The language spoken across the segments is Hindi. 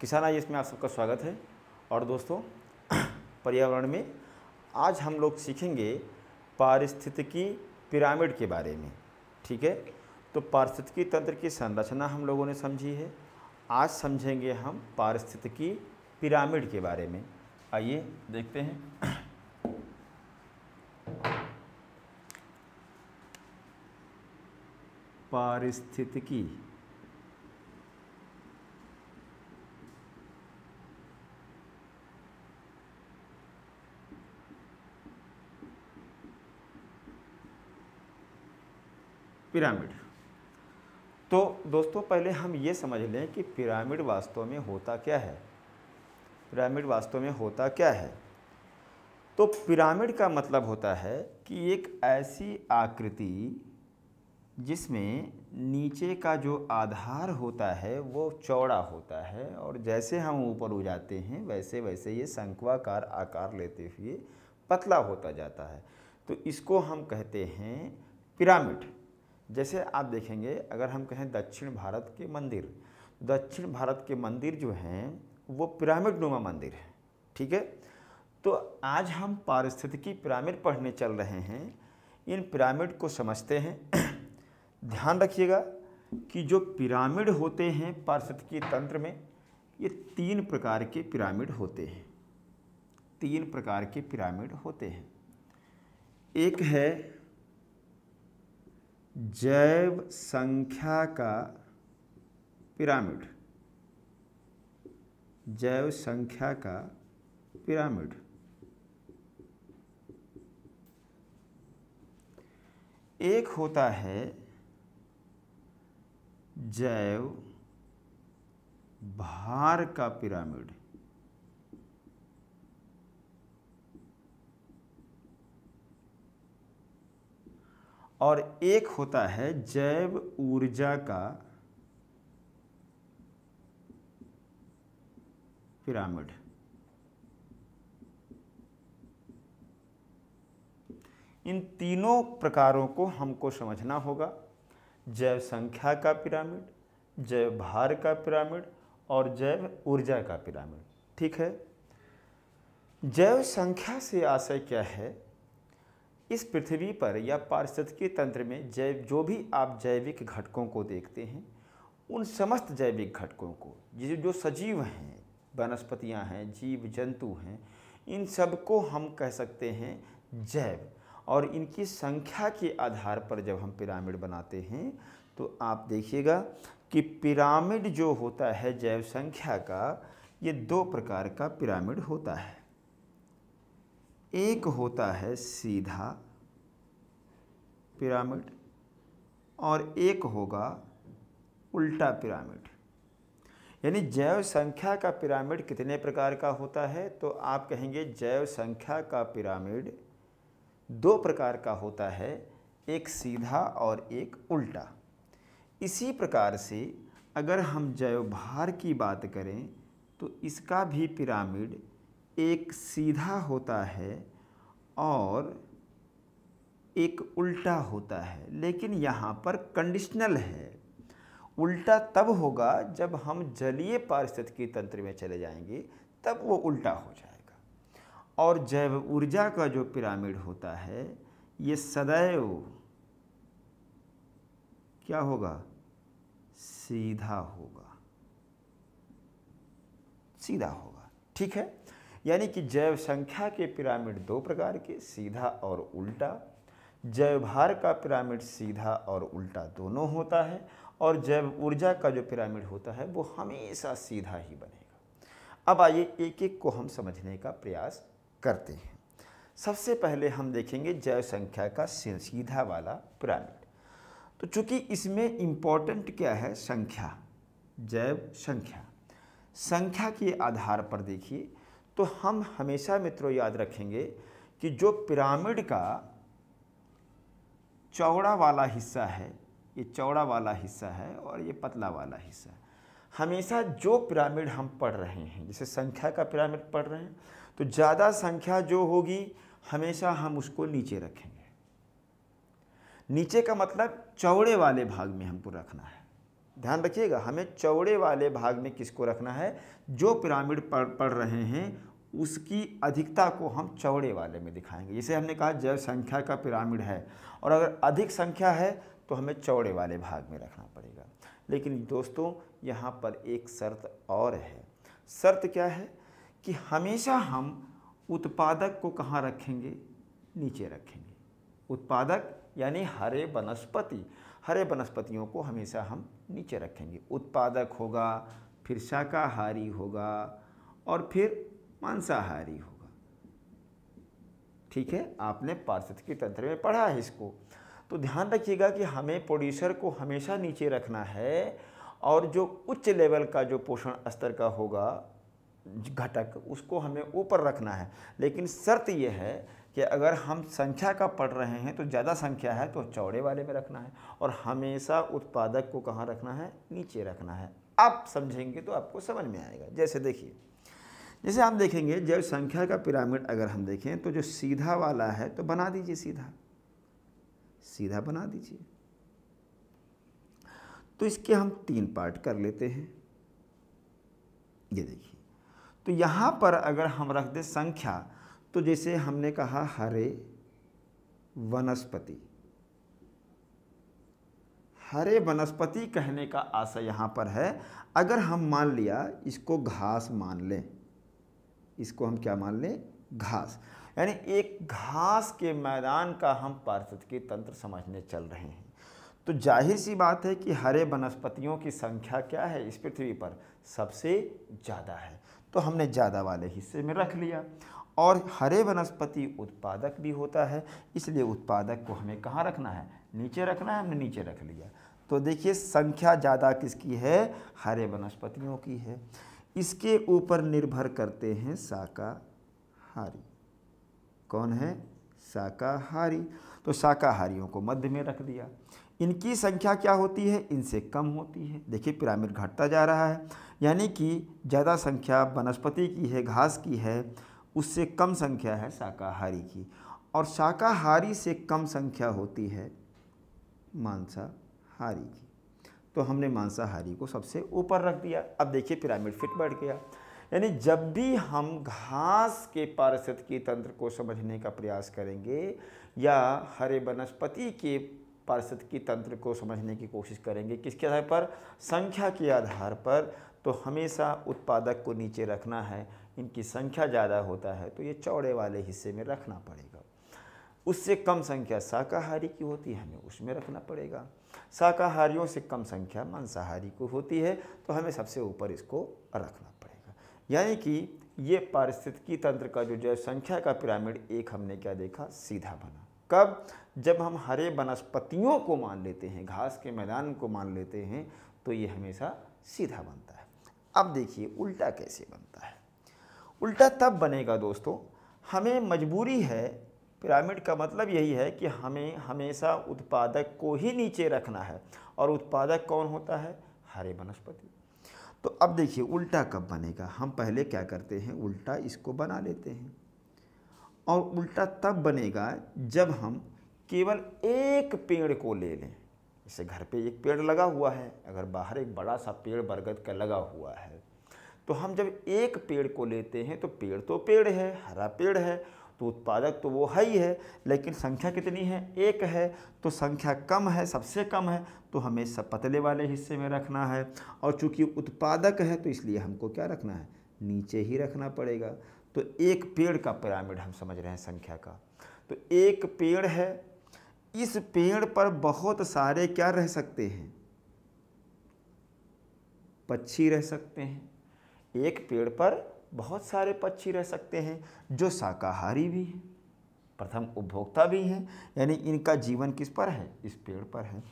किसान आइए इसमें आप सबका स्वागत है और दोस्तों पर्यावरण में आज हम लोग सीखेंगे पारिस्थितिकी पिरामिड के बारे में ठीक है तो पारिस्थितिकी तंत्र की संरचना हम लोगों ने समझी है आज समझेंगे हम पारिस्थितिकी पिरामिड के बारे में आइए देखते हैं पारिस्थितिकी पिरामिड तो दोस्तों पहले हम ये समझ लें कि पिरामिड वास्तव में होता क्या है पिरामिड वास्तव में होता क्या है तो पिरामिड का मतलब होता है कि एक ऐसी आकृति जिसमें नीचे का जो आधार होता है वो चौड़ा होता है और जैसे हम ऊपर उजाते हैं वैसे वैसे ये शंक्वाकार आकार लेते हुए पतला होता जाता है तो इसको हम कहते हैं पिरामिड जैसे आप देखेंगे अगर हम कहें दक्षिण भारत के मंदिर दक्षिण भारत के मंदिर जो हैं वो पिरामिड नुमा मंदिर है ठीक है तो आज हम पारिस्थितिकी पिरामिड पढ़ने चल रहे हैं इन पिरामिड को समझते हैं ध्यान रखिएगा कि जो पिरामिड होते हैं पारिस्थितिकी तंत्र में ये तीन प्रकार के पिरामिड होते हैं तीन प्रकार के पिरामिड होते हैं एक है जैव संख्या का पिरामिड जैव संख्या का पिरामिड एक होता है जैव भार का पिरामिड और एक होता है जैव ऊर्जा का पिरामिड इन तीनों प्रकारों को हमको समझना होगा जैव संख्या का पिरामिड जैव भार का पिरामिड और जैव ऊर्जा का पिरामिड ठीक है जैव संख्या से आशय क्या है इस पृथ्वी पर या पारिस्थितिकी तंत्र में जैव जो भी आप जैविक घटकों को देखते हैं उन समस्त जैविक घटकों को जिसे जो सजीव हैं वनस्पतियाँ हैं जीव जंतु हैं इन सब को हम कह सकते हैं जैव और इनकी संख्या के आधार पर जब हम पिरामिड बनाते हैं तो आप देखिएगा कि पिरामिड जो होता है जैव संख्या का ये दो प्रकार का पिरामिड होता है एक होता है सीधा पिरामिड और एक होगा उल्टा पिरामिड यानी जैव संख्या का पिरामिड कितने प्रकार का होता है तो आप कहेंगे जैव संख्या का पिरामिड दो प्रकार का होता है एक सीधा और एक उल्टा इसी प्रकार से अगर हम जैव भार की बात करें तो इसका भी पिरामिड एक सीधा होता है और एक उल्टा होता है लेकिन यहाँ पर कंडीशनल है उल्टा तब होगा जब हम जलीय पारिस्थितिकी तंत्र में चले जाएंगे तब वो उल्टा हो जाएगा और जैव ऊर्जा का जो पिरामिड होता है ये सदैव क्या होगा सीधा होगा सीधा होगा ठीक है यानी कि जैव संख्या के पिरामिड दो प्रकार के सीधा और उल्टा जैव भार का पिरामिड सीधा और उल्टा दोनों होता है और जैव ऊर्जा का जो पिरामिड होता है वो हमेशा सीधा ही बनेगा अब आइए एक एक को हम समझने का प्रयास करते हैं सबसे पहले हम देखेंगे जैव संख्या का सीधा वाला पिरामिड तो चूंकि इसमें इम्पॉर्टेंट क्या है संख्या जैव संख्या संख्या के आधार पर देखिए तो हम हमेशा मित्रों याद रखेंगे कि जो पिरामिड का चौड़ा वाला हिस्सा है ये चौड़ा वाला हिस्सा है और ये पतला वाला हिस्सा है हमेशा जो पिरामिड हम पढ़ रहे हैं जैसे संख्या का पिरामिड पढ़ रहे हैं तो ज़्यादा संख्या जो होगी हमेशा हम उसको नीचे रखेंगे नीचे का मतलब चौड़े वाले भाग में हमको रखना है ध्यान रखिएगा हमें चौड़े वाले भाग में किसको रखना है जो पिरामिड पढ़ पढ़ रहे हैं उसकी अधिकता को हम चौड़े वाले में दिखाएंगे जैसे हमने कहा जैव संख्या का पिरामिड है और अगर अधिक संख्या है तो हमें चौड़े वाले भाग में रखना पड़ेगा लेकिन दोस्तों यहाँ पर एक शर्त और है शर्त क्या है कि हमेशा हम उत्पादक को कहाँ रखेंगे नीचे रखेंगे उत्पादक यानी हरे वनस्पति हरे वनस्पतियों को हमेशा हम नीचे रखेंगे उत्पादक होगा फिर शाकाहारी होगा और फिर मांसाहारी होगा ठीक है आपने पार्षद तंत्र में पढ़ा है इसको तो ध्यान रखिएगा कि हमें प्रोड्यूसर को हमेशा नीचे रखना है और जो उच्च लेवल का जो पोषण स्तर का होगा घटक उसको हमें ऊपर रखना है लेकिन शर्त यह है कि अगर हम संख्या का पढ़ रहे हैं तो ज़्यादा संख्या है तो चौड़े वाले में रखना है और हमेशा उत्पादक को कहाँ रखना है नीचे रखना है आप समझेंगे तो आपको समझ में आएगा जैसे देखिए जैसे आप देखेंगे जैव संख्या का पिरामिड अगर हम देखें तो जो सीधा वाला है तो बना दीजिए सीधा सीधा बना दीजिए तो इसके हम तीन पार्ट कर लेते हैं ये देखिए तो यहाँ पर अगर हम रख दें संख्या तो जैसे हमने कहा हरे वनस्पति हरे वनस्पति कहने का आशय यहाँ पर है अगर हम मान लिया इसको घास मान लें इसको हम क्या मान लें घास यानी एक घास के मैदान का हम पारिस्थितिकी तंत्र समझने चल रहे हैं तो जाहिर सी बात है कि हरे वनस्पतियों की संख्या क्या है इस पृथ्वी पर सबसे ज़्यादा है तो हमने ज़्यादा वाले हिस्से में रख लिया और हरे वनस्पति उत्पादक भी होता है इसलिए उत्पादक को हमें कहाँ रखना है नीचे रखना है हमने नीचे रख लिया तो देखिए संख्या ज़्यादा किसकी है हरे वनस्पतियों की है इसके ऊपर निर्भर करते हैं शाकाहारी कौन है शाकाहारी तो शाकाहारियों को मध्य में रख दिया इनकी संख्या क्या होती है इनसे कम होती है देखिए पिरामिड घटता जा रहा है यानी कि ज़्यादा संख्या वनस्पति की है घास की है उससे कम संख्या है शाकाहारी की और शाकाहारी से कम संख्या होती है मांसाहारी की तो हमने मांसाहारी को सबसे ऊपर रख दिया अब देखिए पिरामिड फिट बढ़ गया यानी जब भी हम घास के पारिस्थितिकी तंत्र को समझने का प्रयास करेंगे या हरे वनस्पति के पारिस्थितिकी तंत्र को समझने की कोशिश करेंगे किसके आधार पर संख्या के आधार पर तो हमेशा उत्पादक को नीचे रखना है इनकी संख्या ज़्यादा होता है तो ये चौड़े वाले हिस्से में रखना पड़ेगा उससे कम संख्या शाकाहारी की होती है हमें उसमें रखना पड़ेगा शाकाहारियों से कम संख्या मांसाहारी को होती है तो हमें सबसे ऊपर इसको रखना पड़ेगा यानी कि ये पारिस्थितिकी तंत्र का जो जैव संख्या का पिरामिड एक हमने क्या देखा सीधा बना कब जब हम हरे वनस्पतियों को मान लेते हैं घास के मैदान को मान लेते हैं तो ये हमेशा सीधा बनता है अब देखिए उल्टा कैसे बनता है उल्टा तब बनेगा दोस्तों हमें मजबूरी है पिरामिड का मतलब यही है कि हमें हमेशा उत्पादक को ही नीचे रखना है और उत्पादक कौन होता है हरे वनस्पति तो अब देखिए उल्टा कब बनेगा हम पहले क्या करते हैं उल्टा इसको बना लेते हैं और उल्टा तब बनेगा जब हम केवल एक पेड़ को ले लें जैसे घर पे एक पेड़ लगा हुआ है अगर बाहर एक बड़ा सा पेड़ बरगद का लगा हुआ है तो हम जब एक पेड़ को लेते हैं तो पेड़ तो पेड़ है हरा पेड़ है तो उत्पादक तो वो है ही है लेकिन संख्या कितनी है एक है तो संख्या कम है सबसे कम है तो हमें सब पतले वाले हिस्से में रखना है और चूंकि उत्पादक है तो इसलिए हमको क्या रखना है नीचे ही रखना पड़ेगा तो एक पेड़ का पिरामिड हम समझ रहे हैं संख्या का तो एक पेड़ है इस पेड़ पर बहुत सारे क्या रह सकते हैं पक्षी रह सकते हैं एक पेड़ पर बहुत सारे पक्षी रह सकते हैं जो शाकाहारी भी हैं प्रथम उपभोक्ता भी हैं यानी इनका जीवन किस पर है इस पेड़ पर है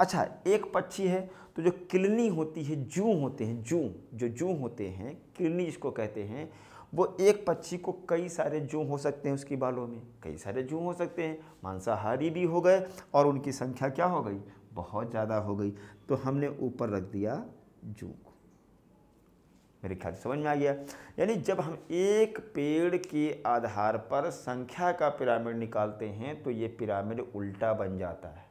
अच्छा एक पक्षी है तो जो किलनी होती है जू होते हैं जू जो जू होते हैं किलनी जिसको कहते हैं वो एक पक्षी को कई सारे जू हो सकते हैं उसकी बालों में कई सारे जू हो सकते हैं मांसाहारी भी हो गए और उनकी संख्या क्या हो गई बहुत ज़्यादा हो गई तो हमने ऊपर रख दिया जू को मेरे ख्याल से समझ में आ गया यानी जब हम एक पेड़ के आधार पर संख्या का पिरामिड निकालते हैं तो ये पिरामिड उल्टा बन जाता है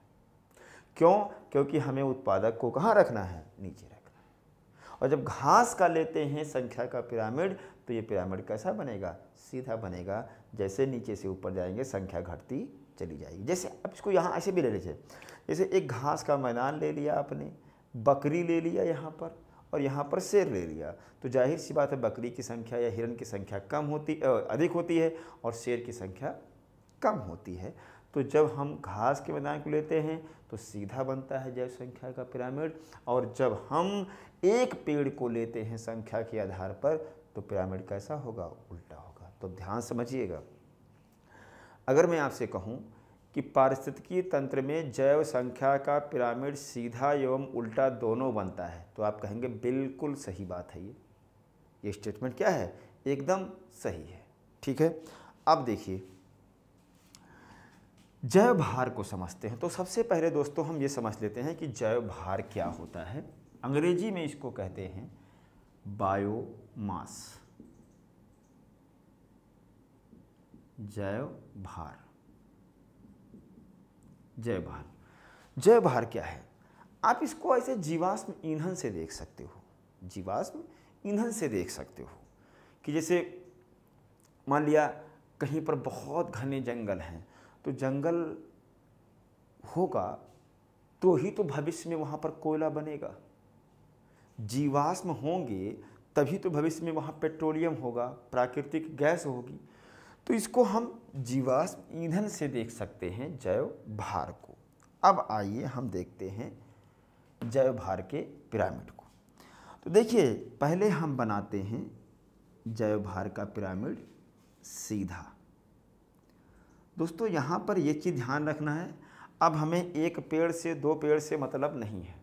क्यों क्योंकि हमें उत्पादक को कहाँ रखना है नीचे रखना है और जब घास का लेते हैं संख्या का पिरामिड तो ये पिरामिड कैसा बनेगा सीधा बनेगा जैसे नीचे से ऊपर जाएंगे संख्या घटती चली जाएगी जैसे अब इसको यहाँ ऐसे भी ले लीजिए जैसे एक घास का मैदान ले लिया आपने बकरी ले लिया यहाँ पर और यहाँ पर शेर ले लिया तो जाहिर सी बात है बकरी की संख्या या हिरण की संख्या कम होती अधिक होती है और शेर की संख्या कम होती है तो जब हम घास के मैदान को लेते हैं तो सीधा बनता है जैव संख्या का पिरामिड और जब हम एक पेड़ को लेते हैं संख्या के आधार पर तो पिरामिड कैसा होगा उल्टा होगा तो ध्यान समझिएगा अगर मैं आपसे कहूँ कि पारिस्थितिकी तंत्र में जैव संख्या का पिरामिड सीधा एवं उल्टा दोनों बनता है तो आप कहेंगे बिल्कुल सही बात है ये ये स्टेटमेंट क्या है एकदम सही है ठीक है अब देखिए जैव भार को समझते हैं तो सबसे पहले दोस्तों हम ये समझ लेते हैं कि जैव भार क्या होता है अंग्रेजी में इसको कहते हैं बायोमास जैव भार जय भार जय भार क्या है आप इसको ऐसे जीवाश्म ईंधन से देख सकते हो जीवाश्म ईंधन से देख सकते हो कि जैसे मान लिया कहीं पर बहुत घने जंगल हैं तो जंगल होगा तो ही तो भविष्य में वहाँ पर कोयला बनेगा जीवाश्म होंगे तभी तो भविष्य में वहाँ पेट्रोलियम होगा प्राकृतिक गैस होगी तो इसको हम जीवाश्म ईंधन से देख सकते हैं जैव भार को अब आइए हम देखते हैं जैव भार के पिरामिड को तो देखिए पहले हम बनाते हैं जैव भार का पिरामिड सीधा दोस्तों यहाँ पर ये चीज़ ध्यान रखना है अब हमें एक पेड़ से दो पेड़ से मतलब नहीं है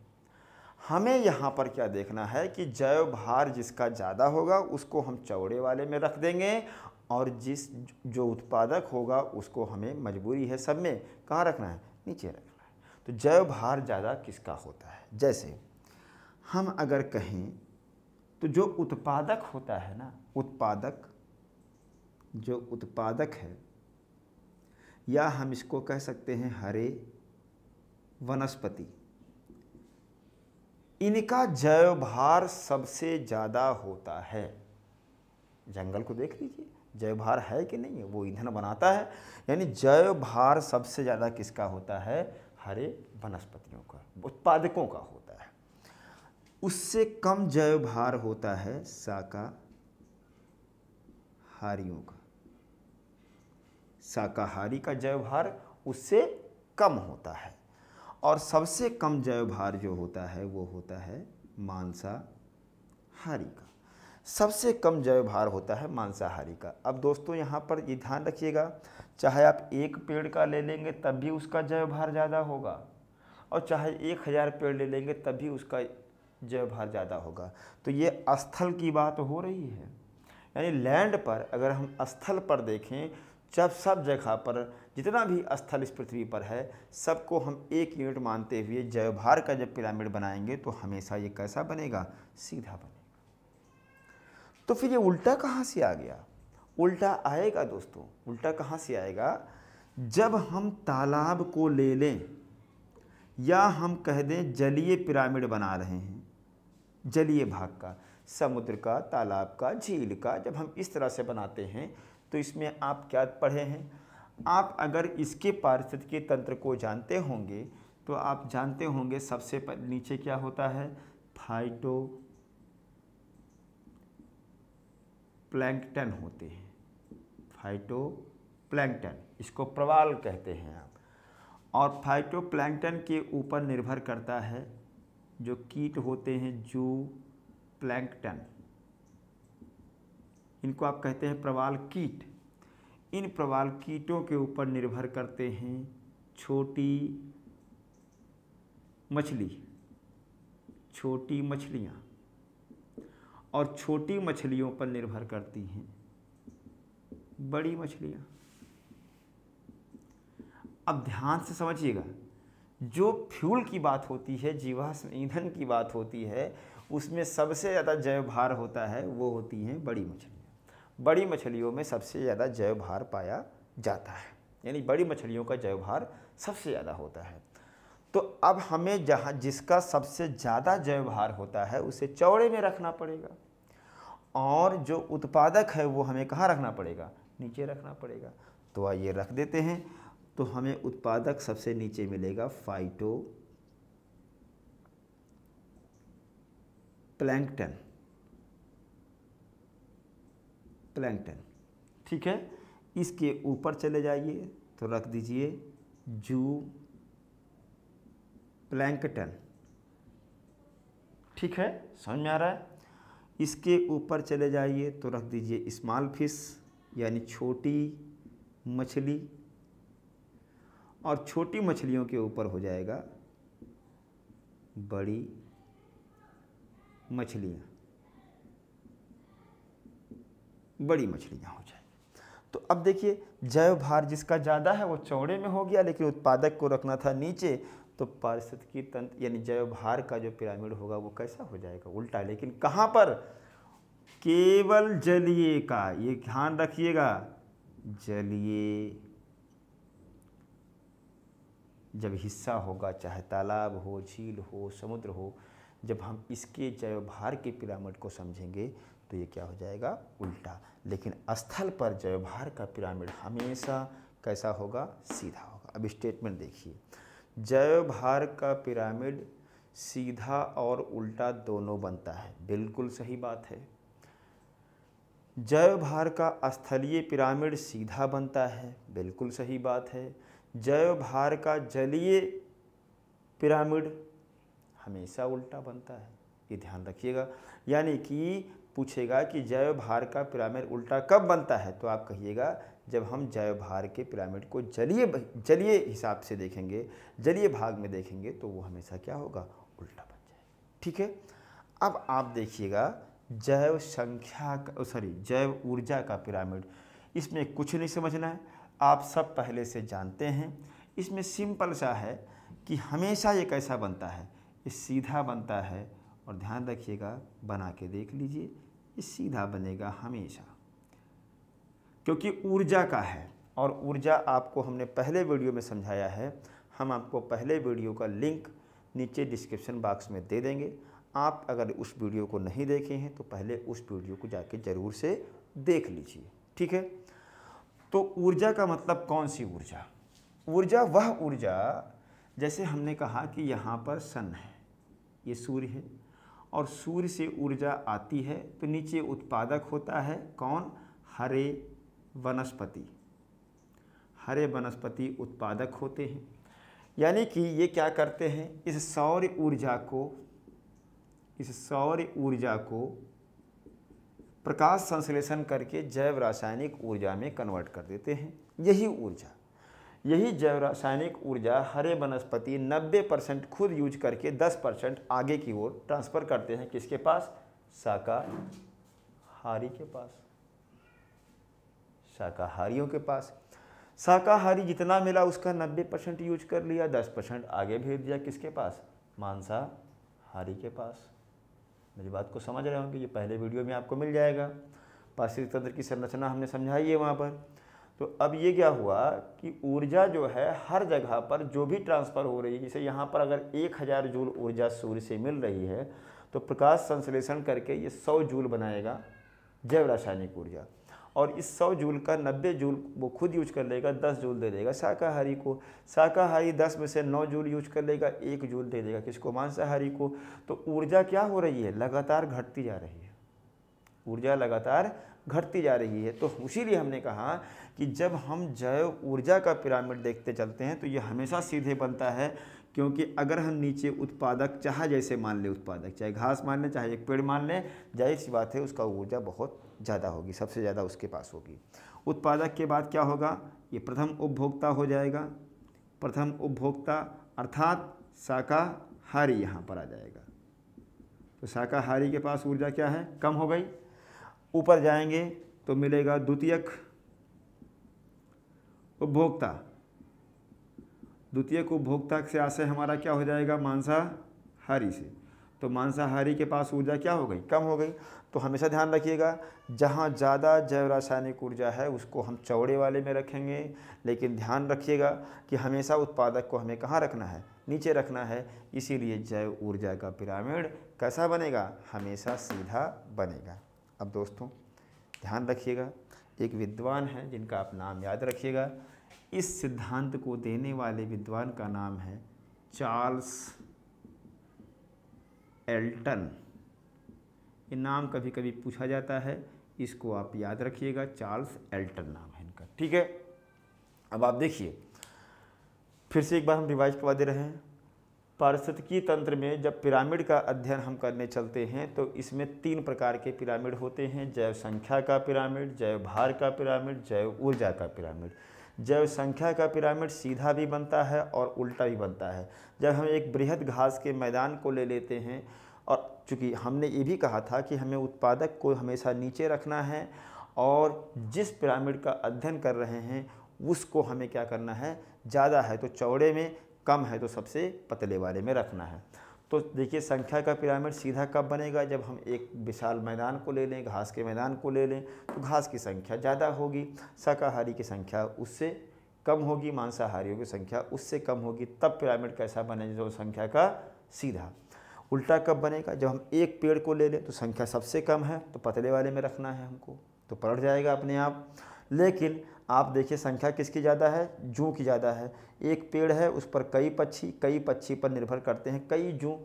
हमें यहाँ पर क्या देखना है कि जैव भार जिसका ज़्यादा होगा उसको हम चौड़े वाले में रख देंगे और जिस जो उत्पादक होगा उसको हमें मजबूरी है सब में कहाँ रखना है नीचे रखना है तो जैव भार ज़्यादा किसका होता है जैसे हम अगर कहें तो जो उत्पादक होता है ना उत्पादक जो उत्पादक है या हम इसको कह सकते हैं हरे वनस्पति इनका जैव भार सबसे ज़्यादा होता है जंगल को देख लीजिए जैव भार है कि नहीं है वो ईंधन बनाता है यानी जैव भार सबसे ज़्यादा किसका होता है हरे वनस्पतियों का उत्पादकों का होता है उससे कम जैव भार होता है शाकाहारियों का शाकाहारी का जैव भार उससे कम होता है और सबसे कम जैव भार जो होता है वो होता है मांसाहारी का सबसे कम जैव भार होता है मांसाहारी का अब दोस्तों यहाँ पर ये ध्यान रखिएगा चाहे आप एक पेड़ का ले लेंगे तब भी उसका जैव भार ज़्यादा होगा और चाहे एक हज़ार पेड़ ले लेंगे तब भी उसका जैव भार ज़्यादा होगा तो ये स्थल की बात हो रही है यानी लैंड पर अगर हम स्थल पर देखें जब सब जगह पर जितना भी स्थल इस पृथ्वी पर है सबको हम एक यूनिट मानते हुए जैव भार का जब पिरामिड बनाएंगे तो हमेशा ये कैसा बनेगा सीधा बनेगा तो फिर ये उल्टा कहाँ से आ गया उल्टा आएगा दोस्तों उल्टा कहाँ से आएगा जब हम तालाब को ले लें या हम कह दें जलीय पिरामिड बना रहे हैं जलीय भाग का समुद्र का तालाब का झील का जब हम इस तरह से बनाते हैं तो इसमें आप क्या पढ़े हैं आप अगर इसके पारिस्थितिकी तंत्र को जानते होंगे तो आप जानते होंगे सबसे नीचे क्या होता है फाइटो प्लैंकटन होते हैं फाइटो प्लैंकटन इसको प्रवाल कहते हैं आप और फाइटो प्लैंकटन के ऊपर निर्भर करता है जो कीट होते हैं जू प्लैंकटन इनको आप कहते हैं प्रवाल कीट इन प्रवाल कीटों के ऊपर निर्भर करते हैं छोटी मछली छोटी मछलियाँ और छोटी मछलियों पर निर्भर करती हैं बड़ी मछलियाँ अब ध्यान से समझिएगा जो फ्यूल की बात होती है जीवाश्म ईंधन की बात होती है उसमें सबसे ज़्यादा जैव भार होता है वो होती हैं बड़ी मछलियाँ बड़ी मछलियों में सबसे ज़्यादा जैव भार पाया जाता है यानी बड़ी मछलियों का जैव भार सबसे ज़्यादा होता है तो अब हमें जहाँ जिसका सबसे ज़्यादा जैव भार होता है उसे चौड़े में रखना पड़ेगा और जो उत्पादक है वो हमें कहाँ रखना पड़ेगा नीचे रखना पड़ेगा तो आइए रख देते हैं तो हमें उत्पादक सबसे नीचे मिलेगा फाइटो प्लैंकटन प्लैंकटन ठीक है इसके ऊपर चले जाइए तो रख दीजिए जू प्लैंकटन ठीक है समझ में आ रहा है इसके ऊपर चले जाइए तो रख दीजिए स्मॉल फिश यानी छोटी मछली और छोटी मछलियों के ऊपर हो जाएगा बड़ी मछलियाँ बड़ी मछलियाँ हो जाएगी तो अब देखिए जैव भार जिसका ज़्यादा है वो चौड़े में हो गया लेकिन उत्पादक को रखना था नीचे तो पारिस्थितिकी तंत्र यानी भार का जो पिरामिड होगा वो कैसा हो जाएगा उल्टा लेकिन कहाँ पर केवल जलीय का ये ध्यान रखिएगा जलीय जब हिस्सा होगा चाहे तालाब हो झील हो समुद्र हो जब हम इसके भार के पिरामिड को समझेंगे तो ये क्या हो जाएगा उल्टा लेकिन स्थल पर भार का पिरामिड हमेशा कैसा होगा सीधा होगा अब स्टेटमेंट देखिए जय भार का पिरामिड सीधा और उल्टा दोनों बनता है बिल्कुल सही बात है जय भार का स्थलीय पिरामिड सीधा बनता है बिल्कुल सही बात है जय भार का जलीय पिरामिड हमेशा उल्टा बनता है ये ध्यान रखिएगा यानी कि पूछेगा कि जय भार का पिरामिड उल्टा कब बनता है तो आप कहिएगा जब हम जैव भार के पिरामिड को जलीय जलीय हिसाब से देखेंगे जलीय भाग में देखेंगे तो वो हमेशा क्या होगा उल्टा बन जाएगा ठीक है अब आप देखिएगा जैव संख्या का सॉरी जैव ऊर्जा का पिरामिड इसमें कुछ नहीं समझना है आप सब पहले से जानते हैं इसमें सिंपल सा है कि हमेशा ये कैसा बनता है ये सीधा बनता है और ध्यान रखिएगा बना के देख लीजिए ये सीधा बनेगा हमेशा क्योंकि ऊर्जा का है और ऊर्जा आपको हमने पहले वीडियो में समझाया है हम आपको पहले वीडियो का लिंक नीचे डिस्क्रिप्शन बॉक्स में दे देंगे आप अगर उस वीडियो को नहीं देखे हैं तो पहले उस वीडियो को जाके ज़रूर से देख लीजिए ठीक है तो ऊर्जा का मतलब कौन सी ऊर्जा ऊर्जा वह ऊर्जा जैसे हमने कहा कि यहाँ पर सन है ये सूर्य है और सूर्य से ऊर्जा आती है तो नीचे उत्पादक होता है कौन हरे वनस्पति हरे वनस्पति उत्पादक होते हैं यानी कि ये क्या करते हैं इस सौर ऊर्जा को इस सौर ऊर्जा को प्रकाश संश्लेषण करके जैव रासायनिक ऊर्जा में कन्वर्ट कर देते हैं यही ऊर्जा यही जैव रासायनिक ऊर्जा हरे वनस्पति 90 परसेंट खुद यूज करके 10 परसेंट आगे की ओर ट्रांसफ़र करते हैं किसके पास शाकाहारी के पास शाकाहारियों के पास शाकाहारी जितना मिला उसका 90 परसेंट यूज कर लिया 10 परसेंट आगे भेज दिया किसके पास मांसाहारी के पास मेरी बात को समझ रहे होंगे ये पहले वीडियो में आपको मिल जाएगा पाश्विक तंत्र की संरचना हमने समझाई है वहाँ पर तो अब ये क्या हुआ कि ऊर्जा जो है हर जगह पर जो भी ट्रांसफ़र हो रही है जैसे यहाँ पर अगर एक हज़ार जूल ऊर्जा सूर्य से मिल रही है तो प्रकाश संश्लेषण करके ये सौ जूल बनाएगा जैव रासायनिक ऊर्जा और इस सौ जूल का नब्बे जूल वो खुद यूज कर लेगा दस जूल दे देगा शाकाहारी को शाकाहारी दस में से नौ जूल यूज कर लेगा एक जूल दे देगा किसको मांसाहारी को तो ऊर्जा क्या हो रही है लगातार घटती जा रही है ऊर्जा लगातार घटती जा रही है तो उसी लिए हमने कहा कि जब हम जैव ऊर्जा का पिरामिड देखते चलते हैं तो ये हमेशा सीधे बनता है क्योंकि अगर हम नीचे उत्पादक चाह जैसे मान लें उत्पादक चाहे घास मान लें चाहे एक पेड़ मान लें जाहिर सी बात है उसका ऊर्जा बहुत ज़्यादा होगी सबसे ज़्यादा उसके पास होगी उत्पादक के बाद क्या होगा ये प्रथम उपभोक्ता हो जाएगा प्रथम उपभोक्ता अर्थात शाकाहारी यहाँ पर आ जाएगा तो शाकाहारी के पास ऊर्जा क्या है कम हो गई ऊपर जाएंगे तो मिलेगा द्वितीयक उपभोक्ता द्वितीयक उपभोक्ता से आशय हमारा क्या हो जाएगा मांसाहारी से तो मांसाहारी के पास ऊर्जा क्या हो गई कम हो गई तो हमेशा ध्यान रखिएगा जहाँ ज़्यादा जैव रासायनिक ऊर्जा है उसको हम चौड़े वाले में रखेंगे लेकिन ध्यान रखिएगा कि हमेशा उत्पादक को हमें कहाँ रखना है नीचे रखना है इसीलिए जैव ऊर्जा का पिरामिड कैसा बनेगा हमेशा सीधा बनेगा अब दोस्तों ध्यान रखिएगा एक विद्वान है जिनका आप नाम याद रखिएगा इस सिद्धांत को देने वाले विद्वान का नाम है चार्ल्स एल्टन ये नाम कभी कभी पूछा जाता है इसको आप याद रखिएगा चार्ल्स एल्टन नाम है इनका ठीक है अब आप देखिए फिर से एक बार हम रिवाइज करवा दे रहे हैं पारिस्थितिकी तंत्र में जब पिरामिड का अध्ययन हम करने चलते हैं तो इसमें तीन प्रकार के पिरामिड होते हैं जैव संख्या का पिरामिड जैव भार का पिरामिड जैव ऊर्जा का पिरामिड जैव संख्या का पिरामिड सीधा भी बनता है और उल्टा भी बनता है जब हम एक बृहद घास के मैदान को ले लेते हैं और चूँकि हमने ये भी कहा था कि हमें उत्पादक को हमेशा नीचे रखना है और जिस पिरामिड का अध्ययन कर रहे हैं उसको हमें क्या करना है ज़्यादा है तो चौड़े में कम है तो सबसे पतले वाले में रखना है तो देखिए संख्या का पिरामिड सीधा कब बनेगा जब हम एक विशाल मैदान को ले लें घास के मैदान को ले लें तो घास की संख्या ज़्यादा होगी शाकाहारी की संख्या उससे कम होगी मांसाहारियों की संख्या उससे कम होगी तब पिरामिड कैसा बने जो संख्या का सीधा उल्टा कब बनेगा जब हम एक पेड़ को ले लें तो संख्या सबसे कम है तो पतले वाले में रखना है हमको तो पलट जाएगा अपने आप लेकिन आप देखिए संख्या किसकी ज़्यादा है जू की ज़्यादा है एक पेड़ है उस पर कई पक्षी कई पक्षी पर निर्भर करते हैं कई जू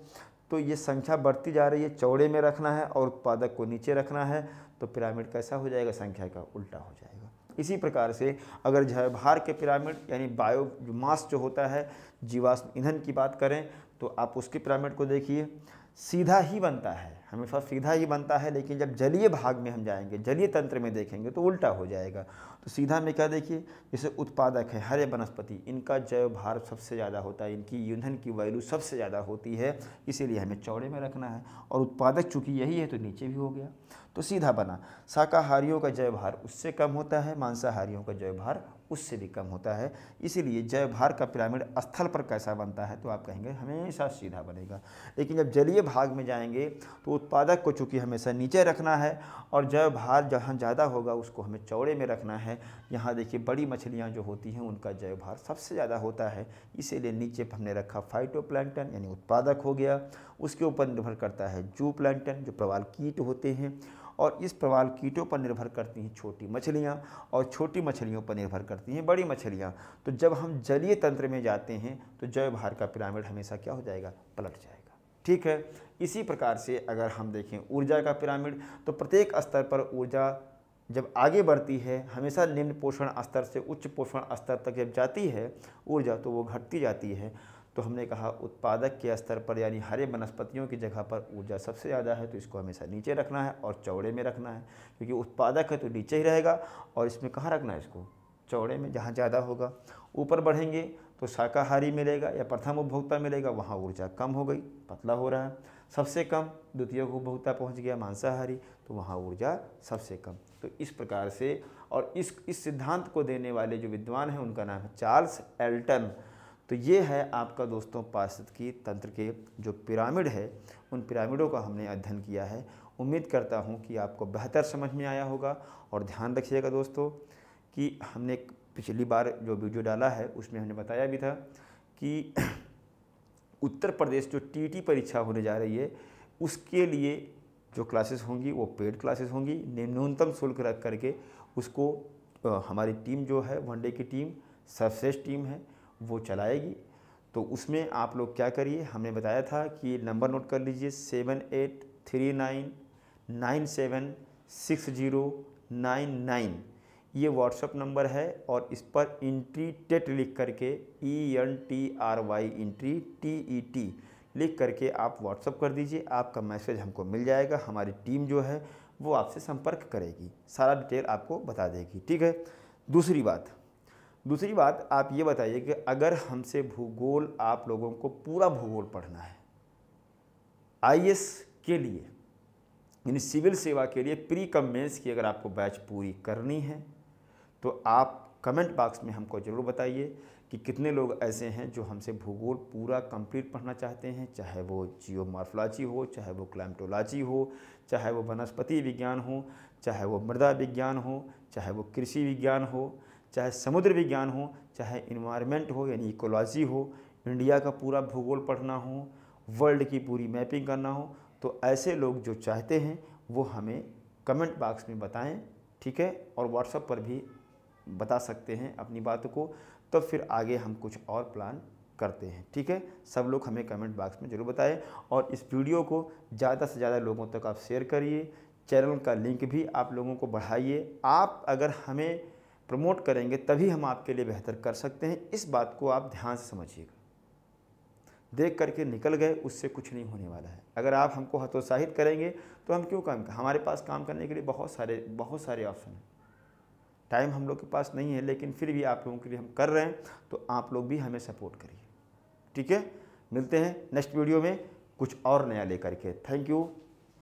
तो ये संख्या बढ़ती जा रही है चौड़े में रखना है और उत्पादक को नीचे रखना है तो पिरामिड कैसा हो जाएगा संख्या का उल्टा हो जाएगा इसी प्रकार से अगर जयभार के पिरामिड यानी बायो मास जो होता है जीवाश्म ईंधन की बात करें तो आप उसके पिरामिड को देखिए सीधा ही बनता है हमेशा सीधा ही बनता है लेकिन जब जलीय भाग में हम जाएंगे जलीय तंत्र में देखेंगे तो उल्टा हो जाएगा तो सीधा में क्या देखिए जैसे उत्पादक है हरे वनस्पति इनका जैव भार सबसे ज़्यादा होता है इनकी ईंधन की वैल्यू सबसे ज़्यादा होती है इसीलिए हमें चौड़े में रखना है और उत्पादक चूँकि यही है तो नीचे भी हो गया तो सीधा बना शाकाहारियों का जैव भार उससे कम होता है मांसाहारियों का जैव भार उससे भी कम होता है इसीलिए भार का पिरामिड स्थल पर कैसा बनता है तो आप कहेंगे हमेशा सीधा बनेगा लेकिन जब जलीय भाग में जाएंगे तो उत्पादक को चूँकि हमेशा नीचे रखना है और भार जहाँ ज़्यादा होगा उसको हमें चौड़े में रखना है यहाँ देखिए बड़ी मछलियाँ जो होती हैं उनका भार सबसे ज़्यादा होता है इसीलिए नीचे हमने रखा फाइटो यानी उत्पादक हो गया उसके ऊपर निर्भर करता है जू जो प्रवाल कीट होते हैं और इस प्रवाल कीटों पर निर्भर करती हैं छोटी मछलियाँ और छोटी मछलियों पर निर्भर करती हैं बड़ी मछलियाँ तो जब हम जलीय तंत्र में जाते हैं तो जय भार का पिरामिड हमेशा क्या हो जाएगा पलट जाएगा ठीक है इसी प्रकार से अगर हम देखें ऊर्जा का पिरामिड तो प्रत्येक स्तर पर ऊर्जा जब आगे बढ़ती है हमेशा निम्न पोषण स्तर से उच्च पोषण स्तर तक जब जाती है ऊर्जा तो वो घटती जाती है तो हमने कहा उत्पादक के स्तर पर यानी हरे वनस्पतियों की जगह पर ऊर्जा सबसे ज़्यादा है तो इसको हमेशा नीचे रखना है और चौड़े में रखना है क्योंकि उत्पादक है तो नीचे ही रहेगा और इसमें कहाँ रखना है इसको चौड़े में जहाँ ज़्यादा होगा ऊपर बढ़ेंगे तो शाकाहारी मिलेगा या प्रथम उपभोक्ता मिलेगा वहाँ ऊर्जा कम हो गई पतला हो रहा है सबसे कम द्वितीय उपभोक्ता पहुँच गया मांसाहारी तो वहाँ ऊर्जा सबसे कम तो इस प्रकार से और इस इस सिद्धांत को देने वाले जो विद्वान हैं उनका नाम है चार्ल्स एल्टन तो ये है आपका दोस्तों पार्षद की तंत्र के जो पिरामिड है उन पिरामिडों का हमने अध्ययन किया है उम्मीद करता हूँ कि आपको बेहतर समझ में आया होगा और ध्यान रखिएगा दोस्तों कि हमने पिछली बार जो वीडियो डाला है उसमें हमने बताया भी था कि उत्तर प्रदेश जो टीटी e परीक्षा होने जा रही है उसके लिए जो क्लासेस होंगी वो पेड क्लासेस होंगी न्यूनतम शुल्क रख करके उसको हमारी टीम जो है वनडे की टीम सर्वश्रेष्ठ टीम है वो चलाएगी तो उसमें आप लोग क्या करिए हमने बताया था कि नंबर नोट कर लीजिए seven eight three nine nine seven six zero nine nine ये व्हाट्सअप नंबर है और इस पर इंट्री टेट लिख करके E N T R Y entry T E T लिख करके आप व्हाट्सअप कर दीजिए आपका मैसेज हमको मिल जाएगा हमारी टीम जो है वो आपसे संपर्क करेगी सारा डिटेल आपको बता देगी ठीक है दूसरी बात दूसरी बात आप ये बताइए कि अगर हमसे भूगोल आप लोगों को पूरा भूगोल पढ़ना है आईएएस के लिए यानी सिविल सेवा के लिए प्री कमेंस की अगर आपको बैच पूरी करनी है तो आप कमेंट बॉक्स में हमको ज़रूर बताइए कि कितने लोग ऐसे हैं जो हमसे भूगोल पूरा कंप्लीट पढ़ना चाहते हैं चाहे वो जियो मार्फोलॉजी हो चाहे वो क्लाइमटोलॉजी हो चाहे वो वनस्पति विज्ञान हो चाहे वो मृदा विज्ञान हो चाहे वो कृषि विज्ञान हो चाहे समुद्र विज्ञान हो चाहे इन्वायरमेंट हो यानी इकोलॉजी हो इंडिया का पूरा भूगोल पढ़ना हो वर्ल्ड की पूरी मैपिंग करना हो तो ऐसे लोग जो चाहते हैं वो हमें कमेंट बॉक्स में बताएं ठीक है और व्हाट्सएप पर भी बता सकते हैं अपनी बात को तो फिर आगे हम कुछ और प्लान करते हैं ठीक है सब लोग हमें कमेंट बॉक्स में ज़रूर बताएं और इस वीडियो को ज़्यादा से ज़्यादा लोगों तक आप शेयर करिए चैनल का लिंक भी आप लोगों को बढ़ाइए आप अगर हमें प्रमोट करेंगे तभी हम आपके लिए बेहतर कर सकते हैं इस बात को आप ध्यान से समझिएगा देख करके निकल गए उससे कुछ नहीं होने वाला है अगर आप हमको हतोत्साहित करेंगे तो हम क्यों काम हमारे पास काम करने के लिए बहुत सारे बहुत सारे ऑप्शन हैं टाइम हम लोग के पास नहीं है लेकिन फिर भी आप लोगों के लिए हम कर रहे हैं तो आप लोग भी हमें सपोर्ट करिए ठीक है मिलते हैं नेक्स्ट वीडियो में कुछ और नया लेकर के थैंक यू